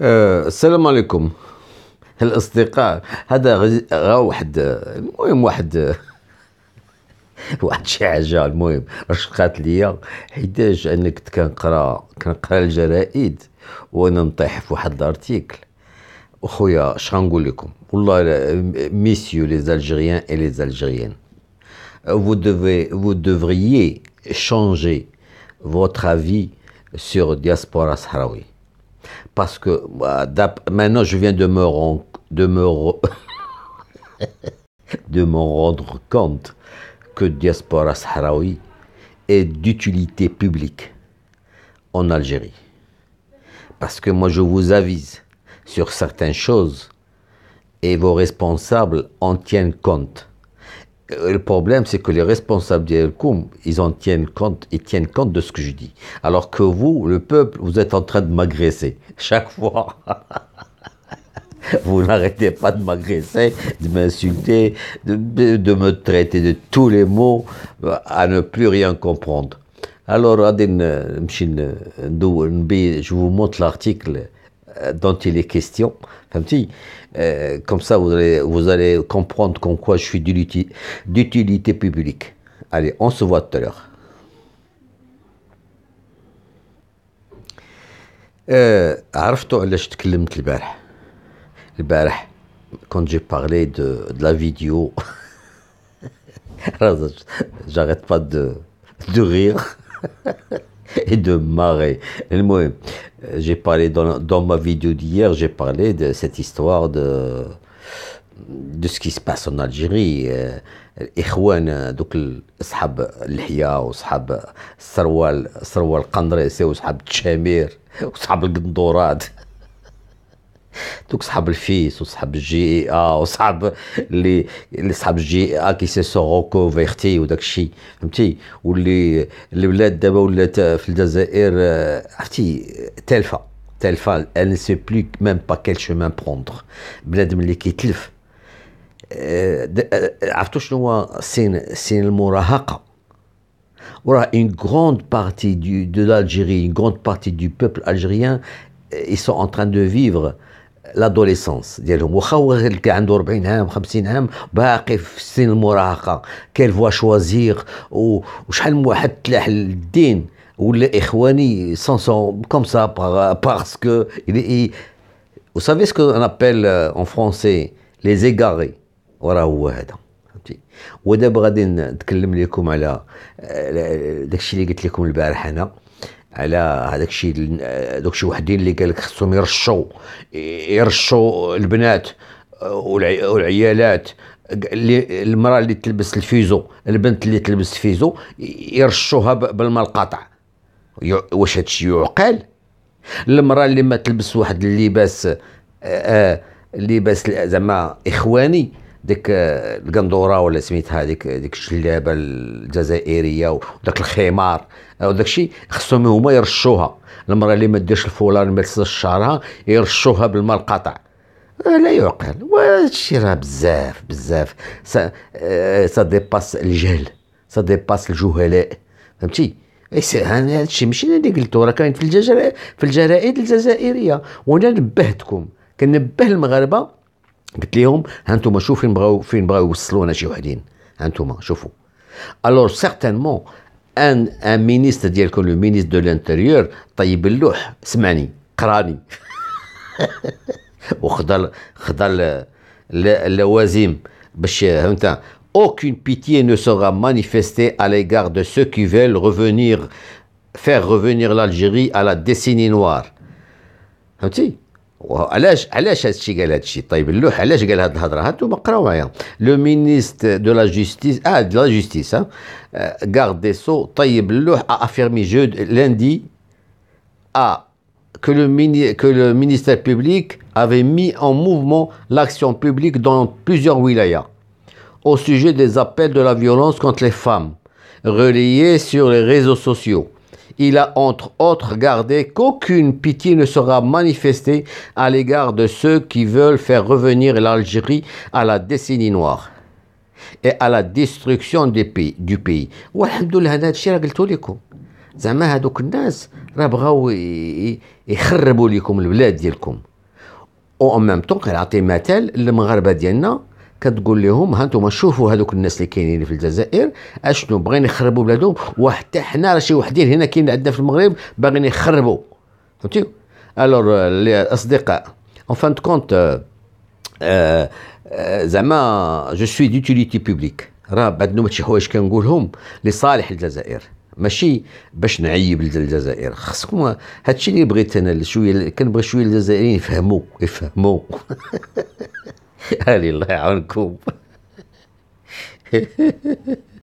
آه، السلام عليكم الاصدقاء هذا غا واحد المهم واحد واحد شي حاجه المهم رشقات ليا حيتاش انا كنت كنقرا كنقرا الجرائد وانا نطيح في واحد الارتيكل اش غنقول لكم والله ميسيو لي زالجيريان اي لي زالجيريان فو دوفي فو دوفريي شانجي فوتر افي سور دياسبورا sahraoui Parce que bah, maintenant, je viens de me de de me rendre compte que diaspora sahraoui est d'utilité publique en Algérie. Parce que moi, je vous avise sur certaines choses et vos responsables en tiennent compte. Euh, le problème, c'est que les responsables d'Elkoum, ils en tiennent compte, ils tiennent compte de ce que je dis. Alors que vous, le peuple, vous êtes en train de m'agresser. Chaque fois. vous n'arrêtez pas de m'agresser, de m'insulter, de, de, me traiter de tous les mots, euh, à ne plus rien comprendre. Alors, euh, je vous montre l'article euh, dont il est question. Euh, comme ça, vous allez, comprendre qu'en quoi je suis d'utilité publique. Allez, on se voit tout à l'heure. Euh, عرفتوا علاش تكلمت البارح quand j'ai parlé de, la vidéo j'arrête pas de rire et de marrer. Anyway, j'ai parlé dans, dans, ma vidéo d'hier, j'ai parlé de cette histoire de, de ce qui se passe en Algérie. الاخوان دوك اصحاب اللحيه وصحاب السروال السروال القندريسي وصحاب التشامير وصحاب القندورات Donc, صحاب الفيس وصحاب الجي اه وصحاب اللي اللي صحاب الجي ça كي سيسو sont وداك الشيء فهمتي واللي البلاد دابا ولات في الجزائر عرفتي تالفه elle ne sait plus même pas quel chemin prendre كيتلف عرفتو شنو هو المراهقه une grande partie de l'Algérie, une grande partie du peuple algérien, euh, ils sont en train de vivre لادوليسونس ديالهم واخا هو اللي عنده 40 عام 50 عام باقي في سن المراهقه كيل فوا شوازيغ وشحال من واحد تلاح للدين ولا اخواني سون سون كوم سا باسكو vous savez ce qu'on appelle en français les égarés وراه هو هذا فهمتي ودابا غادي نتكلم لكم على داكشي اللي قلت لكم البارح انا على هذاك الشيء دوك شي وحدين اللي قال لك خصهم يرشوا يرشوا البنات والعيالات اللي المراه اللي تلبس الفيزو البنت اللي تلبس الفيزو يرشوها بالماء القاطع واش هادشي يعقل المراه اللي ما تلبس واحد اللباس آه، آه، اللباس زعما اخواني ديك آه، القندوره ولا سميتها آه، ديك ديك الشلابه الجزائريه آه، وداك الخمار وداك الشيء خصهم هما يرشوها المراه اللي ما ديرش الفولان ما تسلش شعرها يرشوها بالماء القطع لا يعقل وهادشي راه بزاف بزاف سا سا ديباس الجهل سا ديباس الجهلاء فهمتي هذا الشيء ماشي انا اللي قلته راه كاين في الجزائر في الجرائد الجزائريه وانا نبهتكم كنبه المغاربه قلت لهم هانتوما شوفوا فين بغاو فين بغاو يوصلونا شي وحدين هانتوما شوفوا الوغ سيغتانمون ان ان مينيستر ديالكم لو مينيستر دو لانتيريور طيب اللوح سمعني قراني وخدا خدا اللوازم باش فهمت aucune pitié ne sera manifestée à l'égard de ceux qui veulent revenir faire revenir l'Algérie à la décennie noire فهمتي Le ministre de la justice طيب اللوح علاش قال هاد الهضره que le, que le ministère public avait mis en mouvement l'action publique dans plusieurs wilayas au sujet des appels de la violence contre les femmes, relayés sur les réseaux sociaux il a entre autres gardé qu'aucune pitié ne sera manifestée à l'égard de ceux qui veulent faire revenir l'Algérie à la décennie noire et à la destruction du pays, du pays. والحمد لله هذا الشيء راه قلتو لكم زعما هذوك الناس راه بغاو يخربوا لكم البلاد ديالكم و ان ميم طون كنعطي مثال المغاربه ديالنا كتقول لهم هانتوما شوفوا هذوك الناس اللي كاينين في الجزائر اشنو بغين يخربوا بلادهم وحتى حنا راه شي وحدين هنا كاين عندنا في المغرب باغيين يخربوا فهمتي الور الاصدقاء اون فان كونت زعما جو سوي دوتيليتي بوبليك راه بعد نوبه شي حوايج كنقولهم لصالح الجزائر ماشي باش نعيب الجزائر خصكم هادشي اللي بغيت انا شويه كنبغي شويه الجزائريين يفهموا يفهموا اهلي الله يعاونكم